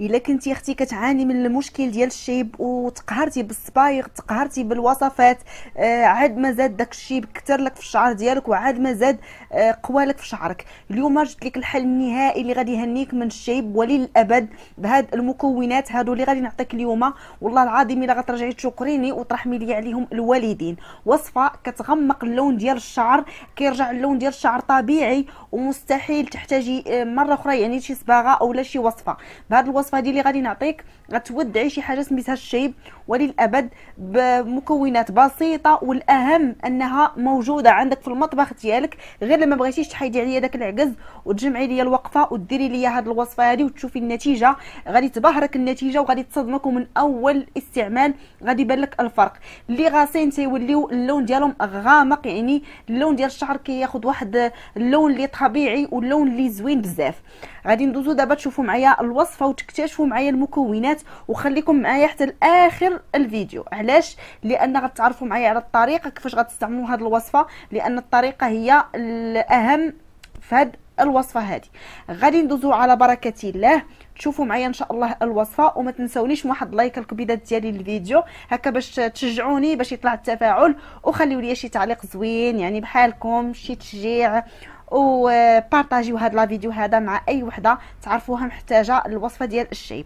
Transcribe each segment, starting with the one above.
الا كنتي اختي كتعاني من المشكل ديال الشيب وتقهرتي بالصبايغ تقهرتي بالوصفات آه عاد ما زاد داك الشيب كثر لك في الشعر ديالك وعاد ما زاد آه قوى لك في شعرك اليوم جبت لك الحل النهائي اللي غادي يهنيك من الشيب وللابد بهاد المكونات هادو اللي غادي نعطيك اليوم والله العظيم الا غترجعي تشكريني وترحمي لي عليهم الوالدين وصفه كتغمق اللون ديال الشعر كيرجع اللون ديال الشعر طبيعي ومستحيل تحتاجي آه، مره اخرى يعني شي صباغه اولا شي وصفه بهاد الوصفه الوصفه هذه اللي غادي نعطيك غتودعي شي حاجه سميتها الشيب وللابد بمكونات بسيطه والاهم انها موجوده عندك في المطبخ ديالك غير لما بغيتيش تحيدي عليا داك العجز وتجمعي ليا الوقفه وديري ليا هاد الوصفه هذه وتشوفي النتيجه غادي تبهرك النتيجه وغادي تصدمك ومن اول استعمال غادي يبان لك الفرق اللي غاسين تيوليو اللون ديالهم غامق يعني اللون ديال الشعر كياخذ واحد اللون اللي طبيعي واللون اللي زوين بزاف غادي ندوزو دابا تشوفوا معايا الوصفه وتكتبوا واكتشفوا معايا المكونات وخليكم معايا حتى لاخر الفيديو علاش لان غتعرفوا معايا على الطريقه كيفاش غتستعملوا هذه الوصفه لان الطريقه هي الاهم في هذه الوصفه هذه غادي ندوزو على بركه الله تشوفوا معايا ان شاء الله الوصفه وما تنسونيش واحد لايك الكبيدات ديالي للفيديو هكا باش تشجعوني باش يطلع التفاعل وخليوا لي شي تعليق زوين يعني بحالكم شي تشجيع وبارطاجيو هاد لا فيديو هذا مع اي وحده تعرفوها محتاجه الوصفه ديال الشاي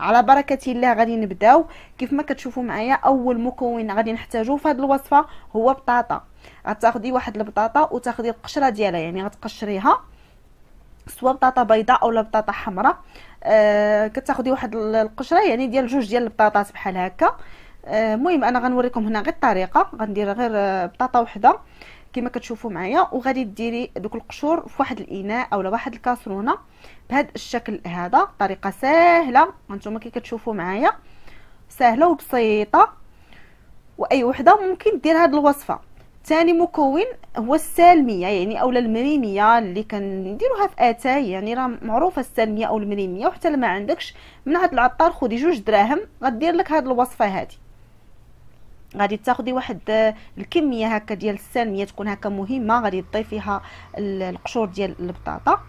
على بركه الله غادي نبداو كيف ما كتشوفوا معايا اول مكون غادي نحتاجو في هاد الوصفه هو بطاطا غتاخدي واحد البطاطا وتاخدي القشره ديالها يعني غتقشريها سواء بطاطا بيضاء اولا بطاطا حمراء آه كتاخدي واحد القشره يعني ديال جوج ديال البطاطات بحال هكا آه، المهم آه انا غنوريكم هنا غير الطريقه غندير غير آه، بطاطا وحده كما كتشوفوا معايا وغادي ديري دوك القشور في واحد الاناء اولا واحد الكاسرونه بهذا الشكل هذا طريقه سهله هانتوما كي كتشوفوا معايا سهله وبسيطه واي وحده ممكن دير هذه الوصفه ثاني مكون هو السالميه يعني اولا المريميه اللي كنديروها في اتاي يعني راه معروفه السالميه او المريميه وحتى لما عندكش من هذا العطار خدي جوج دراهم غدير لك هذه الوصفه هذه غادي تاخدي واحد آه، الكميه هكا ديال السالميه تكون هكا مهمه غادي تضيفيها القشور ديال البطاطا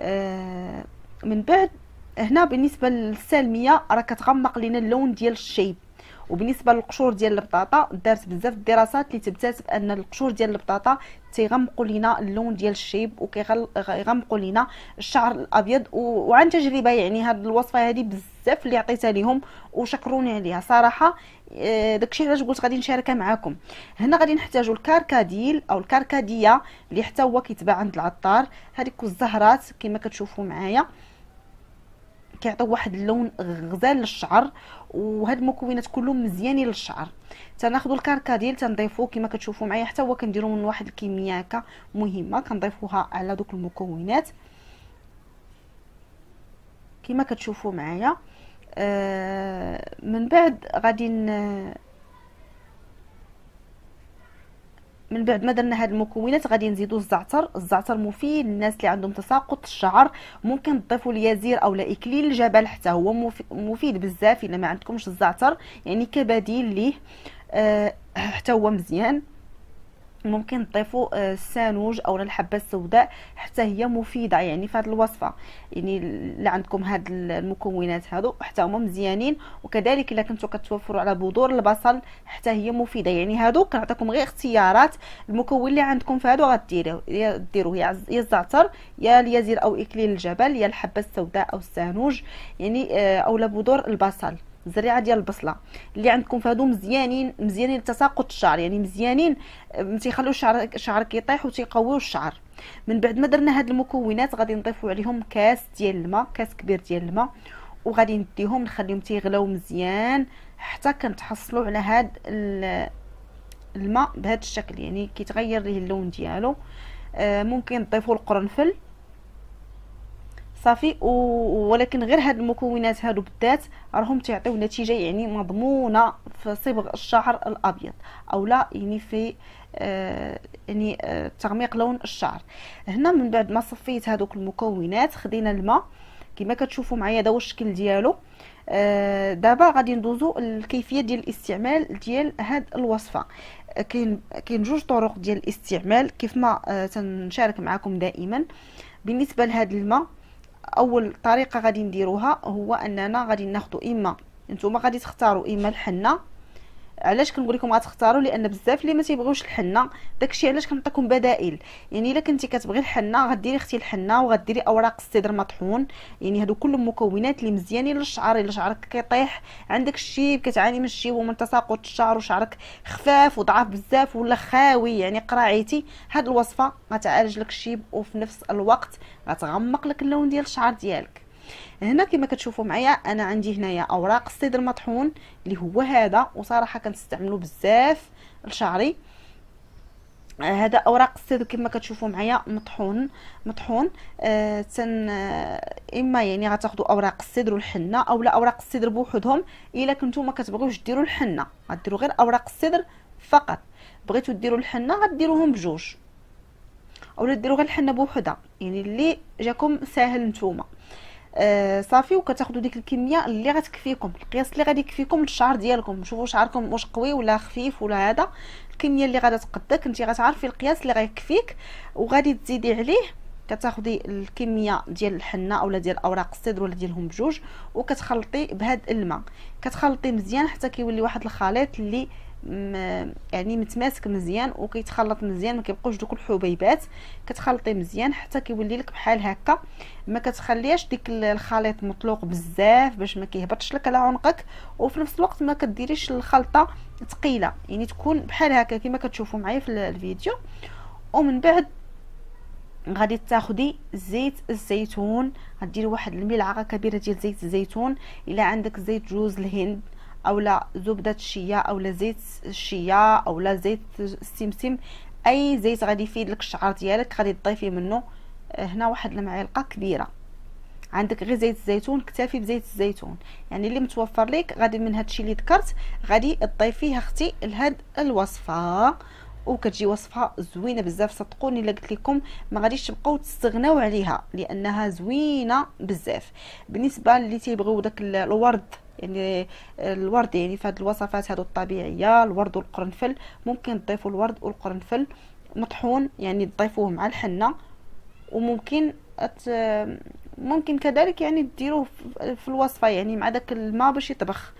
آه، من بعد هنا بالنسبه للسالميه راه كتغمق لينا اللون ديال الشيب وبالنسبه للقشور ديال البطاطا دارت بزاف الدراسات اللي تبتات بان القشور ديال البطاطا تيغمقوا لينا اللون ديال الشيب وكيغمقوا لينا الشعر الابيض وعن تجربه يعني هاد الوصفه هذه بزاف اللي عطيتها ليهم وشكروني عليها صراحه آه، داكشي علاش قلت غادي نشاركها معكم هنا غادي نحتاجوا الكركديل او الكركديه اللي حتى هو كيتباع عند العطار هذيك الزهرات كما كتشوفوا معايا كيعطيو واحد اللون غزال للشعر وهاد المكونات كلهم مزيانين للشعر تناخذوا الكركديل تنضيفوه كما كتشوفوا معايا حتى هو كنديروا من واحد الكميه هكا مهمه كنضيفوها على دوك المكونات كما كتشوفوا معايا آه، من بعد غادي من بعد ما درنا هاد المكونات غادي نزيدو الزعتر الزعتر مفيد للناس اللي عندهم تساقط الشعر ممكن تضيفوا اليازير اولا اكليل الجبل حتى هو مفيد بزاف الا ما عندكمش الزعتر يعني كبديل ليه آه حتى هو مزيان ممكن تضيفوا السانوج آه، او الحبه السوداء حتى هي مفيده يعني في هذه الوصفه يعني اللي عندكم هاد المكونات هادو حتى هما مزيانين وكذلك الا كنتو كتوفروا على بذور البصل حتى هي مفيده يعني هادو كنعطيكم غير اختيارات المكون اللي عندكم في هادو غديروه يا ديروه يا الزعتر يا اليازير او اكليل الجبل يا الحبه السوداء او السانوج يعني آه، اولا بذور البصل زريعه ديال البصله اللي عندكم فهادو مزيانين مزيانين لتساقط الشعر يعني مزيانين تيخليو الشعر شعرك يطيح وتيقويو الشعر من بعد ما درنا هاد المكونات غادي نضيفو عليهم كاس ديال الماء كاس كبير ديال الماء وغادي نديهم نخليهم تيغلاو مزيان حتى كنتحصلوا على هاد الماء بهذا الشكل يعني كيتغير ليه اللون ديالو اه، ممكن تضيفوا القرنفل صافي ولكن غير هاد المكونات هادو بالذات راهم تيعطيو نتيجه يعني مضمونه في صبغ الشعر الابيض او لا يعني في آه يعني آه تغميق لون الشعر هنا من بعد ما صفيت هادوك المكونات خدينا الماء كما كتشوفوا معايا دا هو الشكل ديالو آه دابا غادي ندوزو الكيفيه ديال الاستعمال ديال هاد الوصفه آه، كاين كاين جوج طرق ديال الاستعمال كيف ما آه تنشارك معكم دائما بالنسبه لهاد الماء اول طريقه غادي نديروها هو اننا غادي ناخذ اما نتوما غادي تختاروا اما الحنه علاش كنقول لكم غتختاروا لان بزاف اللي ما تيبغيوش الحنه داكشي علاش كنعطيكم بدائل يعني الا كنتي كتبغي الحنه غديري اختي الحنه وغديري اوراق السدر مطحون يعني هادو كلهم مكونات اللي مزيانين للشعر الا شعرك كيطيح عندك الشيب كتعاني من الشيب ومن تساقط الشعر وشعرك خفاف وضعاف بزاف ولا خاوي يعني قراعيتي هاد الوصفه غتعالج لك الشيب وفي نفس الوقت غتغمق لك اللون ديال الشعر ديالك هنا كما كتشوفوا معايا انا عندي هنايا اوراق الصيد المطحون اللي هو هذا وصراحه كنستعملو بزاف لشعري آه، هذا اوراق الصيد كما كتشوفوا معايا مطحون مطحون آه تن آه اما يعني غتاخذوا اوراق الصدر والحنه اولا اوراق الصدر بوحدهم الا كنتو ما كتبغيوش ديروا الحنه غديروا غير اوراق الصدر فقط بغيتو ديروا الحنه غديروهم بجوج اولا ديروا غير الحنه بوحدها يعني اللي جاكم ساهل نتوما آه صافي وكتاخذوا ديك الكميه اللي غتكفيكم القياس اللي غادي يكفيكم للشعر ديالكم شوفوا شعركم واش قوي ولا خفيف ولا هذا الكميه اللي غادا تقدك انت غتعرفي القياس اللي غيكفيك وغادي تزيدي عليه كتاخدي الكميه ديال الحنه اولا ديال اوراق الصدر ولا ديالهم بجوج وكتخلطي بهاد الماء كتخلطي مزيان حتى كيولي واحد الخليط اللي يعني متماسك مزيان وكيتخلط مزيان ما كيبقوش دوك الحبيبات كتخلطي مزيان حتى كيولي لك بحال هكا ما كتخليهاش ديك الخليط مطلوق بزاف باش ما كيهبطش لك على عنقك وفي نفس الوقت ما كديريش الخلطه ثقيله يعني تكون بحال هكا كما كتشوفوا معايا في الفيديو ومن بعد غادي تاخدي زيت الزيتون غديري واحد الملعقه كبيره ديال زيت الزيتون الا عندك زيت جوز الهند او لزبده الشيا او لزيت الشيا او لزيت السمسم اي زيت غادي يفيد لك الشعر ديالك غادي تضيفي منه آه، هنا واحد المعلقه كبيره عندك غير زيت الزيتون اكتفي بزيت الزيتون يعني اللي متوفر لك غادي من هادشي اللي ذكرت غادي تضيفيه اختي لهاد الوصفه وكتجي وصفه زوينه بزاف صدقوني الا قلت لكم ما غاديش تبقاو تستغناو عليها لانها زوينه بزاف بالنسبه اللي تيبغيو داك الورد يعني الورد يعني في هذه الوصفات هذو الطبيعيه الورد والقرنفل ممكن تضيفوا الورد والقرنفل مطحون يعني تضيفوه مع الحنه وممكن أت... ممكن كذلك يعني ديروه في الوصفه يعني مع داك الماء باش يطبخ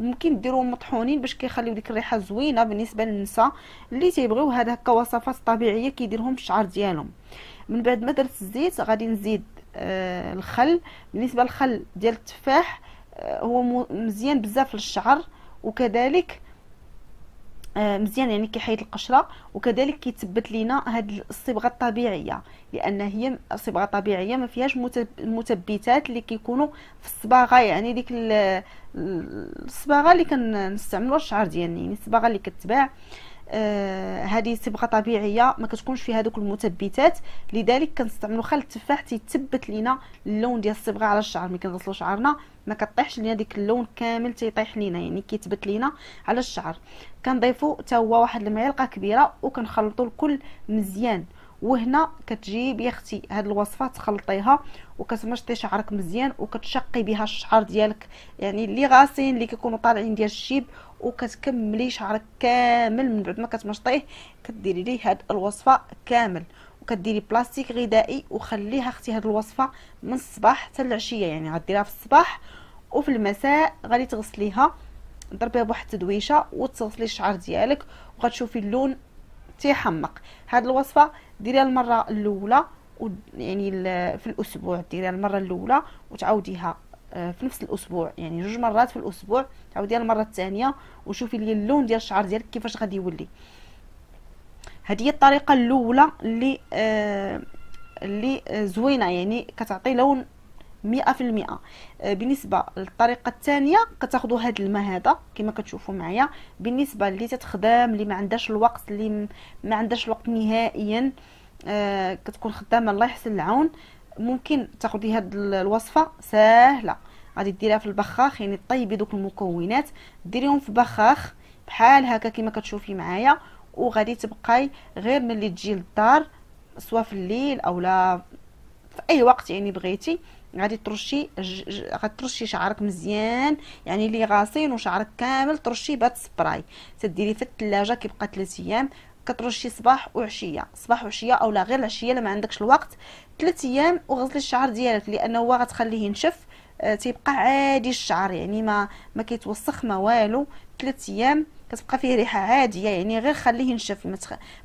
ممكن ديروه مطحونين باش كيخليو ديك الريحه زوينه بالنسبه للنساء اللي تيبغيو هاد هكا وصفات طبيعيه كيديرهم الشعر ديالهم من بعد ما درت الزيت غادي نزيد آه الخل بالنسبه للخل ديال التفاح آه، هو مزيان بزاف للشعر وكذلك آه، مزيان يعني كيحيد القشره وكذلك كيثبت لينا هاد الصبغه الطبيعيه لان هي صبغه طبيعيه ما فيهاش المثبتات اللي كيكونوا في الصباغه يعني ديك الصباغه اللي كنستعملوها الشعر ديالنا يعني الصباغه اللي كتباع آه آه هذه صبغه طبيعيه ما كتكونش فيها دوك المثبتات لذلك كنستعملوا خل التفاح تيثبت لينا اللون ديال الصبغه على الشعر ملي كنغسلوا شعرنا ما كطيحش لينا ديك اللون كامل تيطيح لينا يعني كيثبت لينا على الشعر كنضيفوا حتى هو واحد المعلقه كبيره وكنخلطوا الكل مزيان وهنا كتجيب يا اختي هاد الوصفه تخلطيها وكتمشطي شعرك مزيان وكتشقي بها الشعر ديالك يعني اللي غاسين اللي كيكونوا طالعين ديال الشيب وكتكملي شعرك كامل من بعد ما كتمشطيه كديري ليه هاد الوصفه كامل وكديري بلاستيك غذائي وخليها اختي هاد الوصفه من الصباح حتى العشيه يعني غديرها في الصباح وفي المساء غادي تغسليها ضربيها بواحد التدويشه وتغسلي الشعر ديالك وغتشوفي اللون تيحمق هاد الوصفه ديريها المره الاولى يعني في الاسبوع ديريها المره الاولى وتعاوديها آه، في نفس الاسبوع يعني جوج مرات في الاسبوع تعاوديها المره الثانيه وشوفي لي اللون ديال الشعر ديالك كيفاش غادي يولي هذه هي الطريقه الاولى اللي آه اللي آه، زوينه يعني كتعطي لون مئة في المئة آه، بالنسبه للطريقه الثانيه كتاخدو هاد الماء هذا كما كتشوفوا معايا بالنسبه اللي تتخدم اللي ما عندهاش الوقت اللي ما عندهاش الوقت نهائيا آه كتكون خدامه الله يحسن العون ممكن تاخدي هاد الوصفه سهله غادي ديريها في البخاخ يعني طيبي دوك المكونات ديريهم في بخاخ بحال هكا كما كتشوفي معايا وغادي تبقاي غير ملي تجي للدار سواء في الليل اولا في اي وقت يعني بغيتي غادي ترشي غترشي شعرك مزيان يعني اللي غاصين وشعرك كامل ترشي بهاد السبراي تديريه في الثلاجه كيبقى 3 ايام كترشي صباح وعشيه صباح وعشيه اولا غير العشيه ما عندكش الوقت 3 ايام وغسلي الشعر ديالك لانه هو غتخليه ينشف آه، تيبقى عادي الشعر يعني ما ما كيتوسخ ما والو 3 ايام كتبقى فيه ريحه عاديه يعني غير خليه ينشف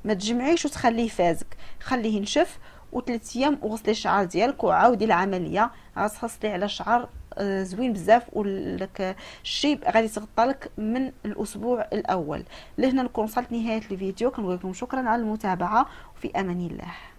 ما تجمعيش وتخليه فازك خليه ينشف وثلاث ايام وغسلي الشعر ديالك وعاودي العمليه غتحصلي على شعر آه، زوين بزاف ولك الشيب غادي تغطى لك من الاسبوع الاول لهنا نكون وصلت نهايه الفيديو كنقول لكم شكرا على المتابعه وفي امان الله